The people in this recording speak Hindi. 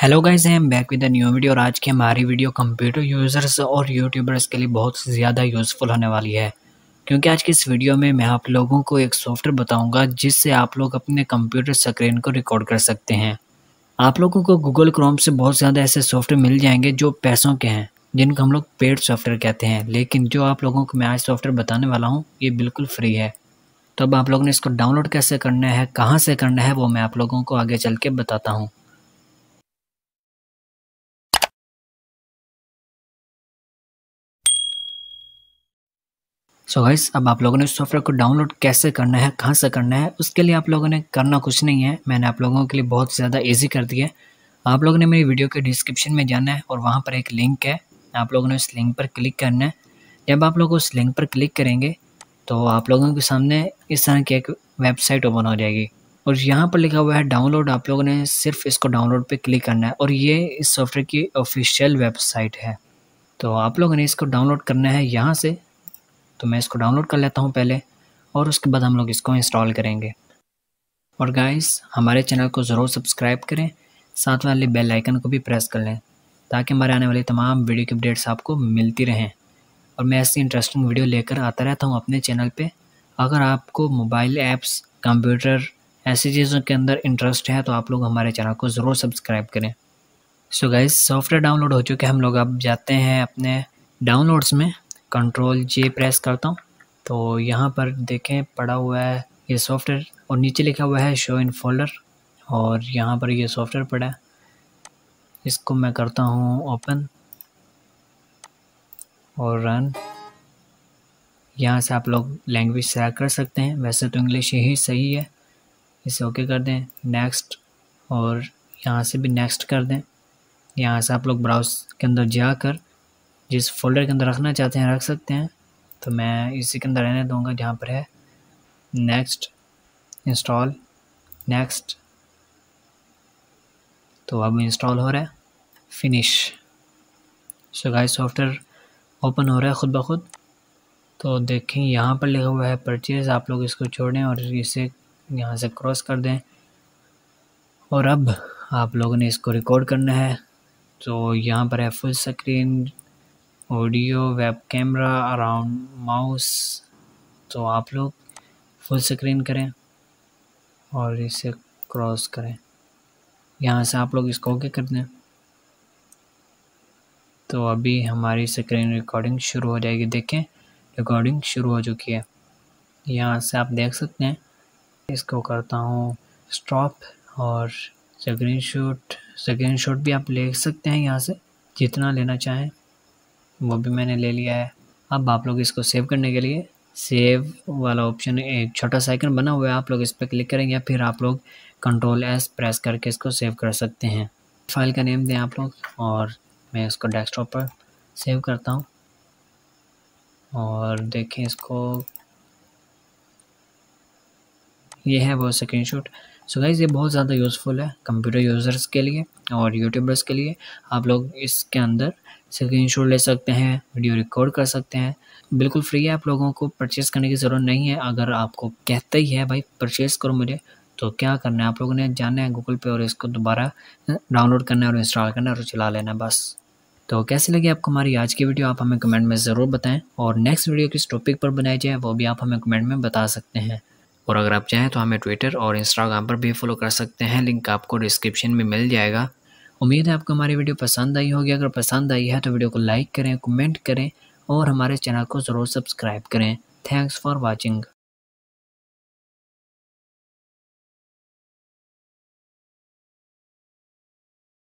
hello guys I am back with a new video और आज की हमारी वीडियो कंप्यूटर यूज़र्स और यूट्यूबर्स के लिए बहुत ज़्यादा यूज़फुल होने वाली है क्योंकि आज की इस वीडियो में मैं आप लोगों को एक सॉफ्टवेयर बताऊंगा जिससे आप लोग अपने कंप्यूटर स्क्रीन को रिकॉर्ड कर सकते हैं आप लोगों को गूगल क्रोम से बहुत ज़्यादा ऐसे सॉफ्टवेयर मिल जाएंगे जो पैसों के हैं जिनको हम लोग पेड सॉफ्टवेयर कहते हैं लेकिन जो आप लोगों को मैं आज सॉफ्टवेयर बताने वाला हूँ ये बिल्कुल फ्री है तो अब आप लोगों ने इसको डाउनलोड कैसे करना है कहाँ से करना है वो मैं आप लोगों को आगे चल के बताता हूँ सो so गाइस अब आप लोगों ने सॉफ्टवेयर को डाउनलोड कैसे करना है कहाँ से करना है उसके लिए आप लोगों ने करना कुछ नहीं है मैंने आप लोगों के लिए बहुत ज़्यादा ईजी कर दिया है आप लोगों ने मेरी वीडियो के डिस्क्रिप्शन में जाना है और वहाँ पर एक लिंक है आप लोगों ने उस लिंक पर क्लिक करना है जब आप लोग उस लिंक पर क्लिक करेंगे तो आप लोगों के सामने इस तरह की एक वेबसाइट ओपन हो जाएगी और यहाँ पर लिखा हुआ है डाउनलोड आप लोगों ने सिर्फ इसको डाउनलोड पर क्लिक करना है और ये इस सॉफ्टवेयर की ऑफिशियल वेबसाइट है तो आप लोगों ने इसको डाउनलोड करना है यहाँ से तो मैं इसको डाउनलोड कर लेता हूँ पहले और उसके बाद हम लोग इसको इंस्टॉल करेंगे और गाइस हमारे चैनल को ज़रूर सब्सक्राइब करें साथ वाले बेल आइकन को भी प्रेस कर लें ताकि हमारे आने वाले तमाम वीडियो की अपडेट्स आपको मिलती रहें और मैं ऐसी इंटरेस्टिंग वीडियो लेकर आता रहता हूँ अपने चैनल पर अगर आपको मोबाइल ऐप्स कंप्यूटर ऐसी चीज़ों के अंदर इंटरेस्ट है तो आप लोग हमारे चैनल को ज़रूर सब्सक्राइब करें सो गाइज़ सॉफ्टवेयर डाउनलोड हो चुके हैं हम लोग अब जाते हैं अपने डाउनलोड्स में कंट्रोल जे प्रेस करता हूँ तो यहाँ पर देखें पड़ा हुआ है ये सॉफ्टवेयर और नीचे लिखा हुआ है शो इन फोल्डर और यहाँ पर ये सॉफ्टवेयर पड़ा है इसको मैं करता हूँ ओपन और रन यहाँ से आप लोग लैंग्वेज सेलेक्ट कर सकते हैं वैसे तो इंग्लिश यही सही है इसे ओके कर दें नेक्स्ट और यहाँ से भी नेक्स्ट कर दें यहाँ से आप लोग ब्राउज के अंदर जाकर जिस फोल्डर के अंदर रखना चाहते हैं रख सकते हैं तो मैं इसी के अंदर रहने दूँगा जहाँ पर है नेक्स्ट इंस्टॉल नेक्स्ट तो अब इंस्टॉल हो रहा है finish so guys software open हो रहा है ख़ुद ब खुद तो देखें यहाँ पर लिखा हुआ है परचेज़ आप लोग इसको छोड़ें और इसे यहाँ से क्रॉस कर दें और अब आप लोगों ने इसको रिकॉर्ड करना है तो यहाँ पर है full screen audio web camera around mouse तो आप लोग फुल स्क्रीन करें और इसे क्रॉस करें यहाँ से आप लोग इसको ओके कर दें तो अभी हमारी स्क्रीन रिकॉर्डिंग शुरू हो जाएगी देखें रिकॉर्डिंग शुरू हो चुकी है यहाँ से आप देख सकते हैं इसको करता हूँ स्टॉप और स्क्रीन शॉट स्क्रीन शॉट भी आप ले सकते हैं यहाँ से जितना लेना चाहें वो भी मैंने ले लिया है अब आप लोग इसको सेव करने के लिए सेव वाला ऑप्शन एक छोटा सा आइकन बना हुआ है आप लोग इस पर क्लिक करें या फिर आप लोग कंट्रोल एस प्रेस करके इसको सेव कर सकते हैं फाइल का नेम दें आप लोग और मैं इसको डेस्कटॉप पर सेव करता हूँ और देखें इसको ये है वो स्क्रीनशॉट सो गाइज़ ये बहुत ज़्यादा यूज़फुल है कंप्यूटर यूज़र्स के लिए और यूट्यूबर्स के लिए आप लोग इसके अंदर स्क्रीन ले सकते हैं वीडियो रिकॉर्ड कर सकते हैं बिल्कुल फ्री है आप लोगों को परचेज़ करने की ज़रूरत नहीं है अगर आपको कहते ही है भाई परचेज़ करो मुझे तो क्या करना है आप लोगों ने जाना है गूगल पे और इसको दोबारा डाउनलोड करना है और इंस्टॉल करना है और चला लेना है बस तो कैसी लगी आपको हमारी आज की वीडियो आप हमें कमेंट में ज़रूर बताएं और नेक्स्ट वीडियो किस टॉपिक पर बनाई जाए वो भी आप हमें कमेंट में बता सकते हैं और अगर आप चाहें तो हमें ट्विटर और इंस्टाग्राम पर भी फॉलो कर सकते हैं लिंक आपको डिस्क्रिप्शन में मिल जाएगा उम्मीद है आपको हमारी वीडियो पसंद आई होगी अगर पसंद आई है तो वीडियो को लाइक करें कमेंट करें और हमारे चैनल को ज़रूर सब्सक्राइब करें थैंक्स फॉर वॉचिंग